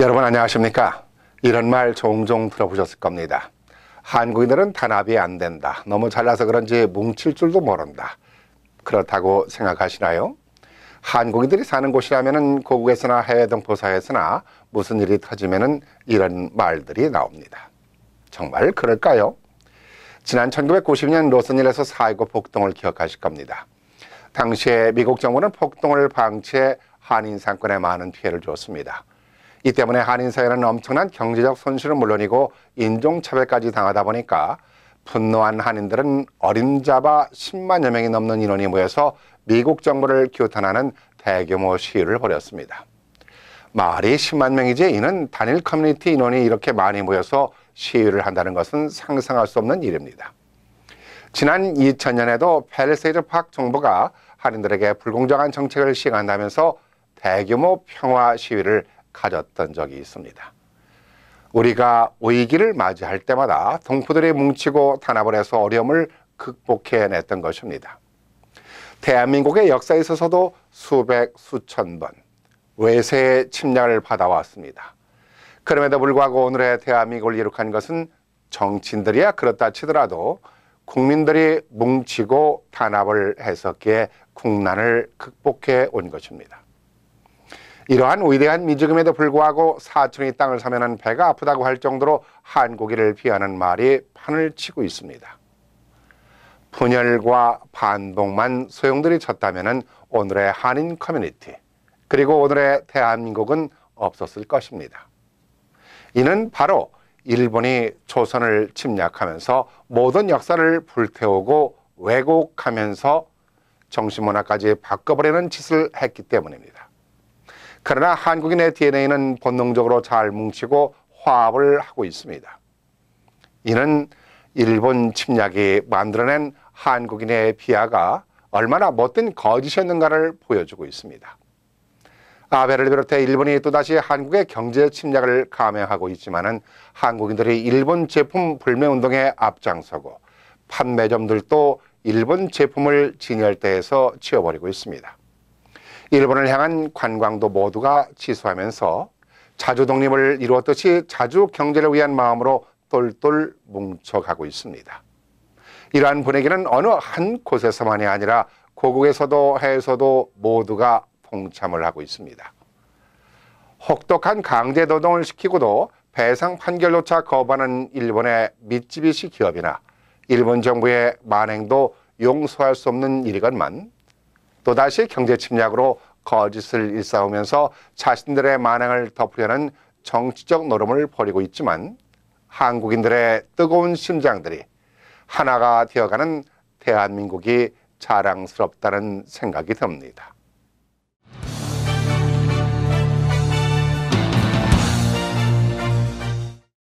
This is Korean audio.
여러분 안녕하십니까? 이런 말 종종 들어보셨을 겁니다. 한국인들은 단합이 안 된다. 너무 잘나서 그런지 뭉칠 줄도 모른다. 그렇다고 생각하시나요? 한국인들이 사는 곳이라면 고국에서나 해외 동포사회에서나 무슨 일이 터지면 이런 말들이 나옵니다. 정말 그럴까요? 지난 1990년 로스닐에서 사이고 폭동을 기억하실 겁니다. 당시에 미국 정부는 폭동을 방치해 한인 상권에 많은 피해를 줬습니다. 이 때문에 한인 사회는 엄청난 경제적 손실은 물론이고 인종차별까지 당하다 보니까 분노한 한인들은 어림잡아 10만여 명이 넘는 인원이 모여서 미국 정부를 규탄하는 대규모 시위를 벌였습니다. 말이 10만 명이지 이는 단일 커뮤니티 인원이 이렇게 많이 모여서 시위를 한다는 것은 상상할 수 없는 일입니다. 지난 2000년에도 팰리세이드 팍 정부가 한인들에게 불공정한 정책을 시행한다면서 대규모 평화 시위를 가졌던 적이 있습니다. 우리가 위기를 맞이할 때마다 동포들이 뭉치고 단합을 해서 어려움을 극복해냈던 것입니다. 대한민국의 역사에 있어서도 수백, 수천 번 외세의 침략을 받아왔습니다. 그럼에도 불구하고 오늘의 대한민국을 이룩한 것은 정치인들이야 그렇다 치더라도 국민들이 뭉치고 단합을 해서기에 국난을 극복해 온 것입니다. 이러한 위대한 민주금에도 불구하고 사촌이 땅을 사면한 배가 아프다고 할 정도로 한국인을 비하는 말이 판을 치고 있습니다. 분열과 반복만 소용돌이 쳤다면 오늘의 한인 커뮤니티 그리고 오늘의 대한민국은 없었을 것입니다. 이는 바로 일본이 조선을 침략하면서 모든 역사를 불태우고 왜곡하면서 정신문화까지 바꿔버리는 짓을 했기 때문입니다. 그러나 한국인의 DNA는 본능적으로 잘 뭉치고 화합을 하고 있습니다. 이는 일본 침략이 만들어낸 한국인의 비하가 얼마나 못된 거짓이었는가를 보여주고 있습니다. 아베를 비롯해 일본이 또다시 한국의 경제 침략을 감행하고 있지만은 한국인들이 일본 제품 불매운동에 앞장서고 판매점들도 일본 제품을 진열대에서 치워버리고 있습니다. 일본을 향한 관광도 모두가 취소하면서 자주 독립을 이루었듯이 자주 경제를 위한 마음으로 똘똘 뭉쳐가고 있습니다. 이러한 분위기는 어느 한 곳에서만이 아니라 고국에서도 해에서도 모두가 동참을 하고 있습니다. 혹독한 강제 노동을 시키고도 배상 판결조차 거부하는 일본의 미쯔비시 기업이나 일본 정부의 만행도 용서할 수 없는 일이건만 또다시 경제 침략으로 거짓을 일삼으면서 자신들의 만행을 덮으려는 정치적 노름을 벌이고 있지만 한국인들의 뜨거운 심장들이 하나가 되어가는 대한민국이 자랑스럽다는 생각이 듭니다.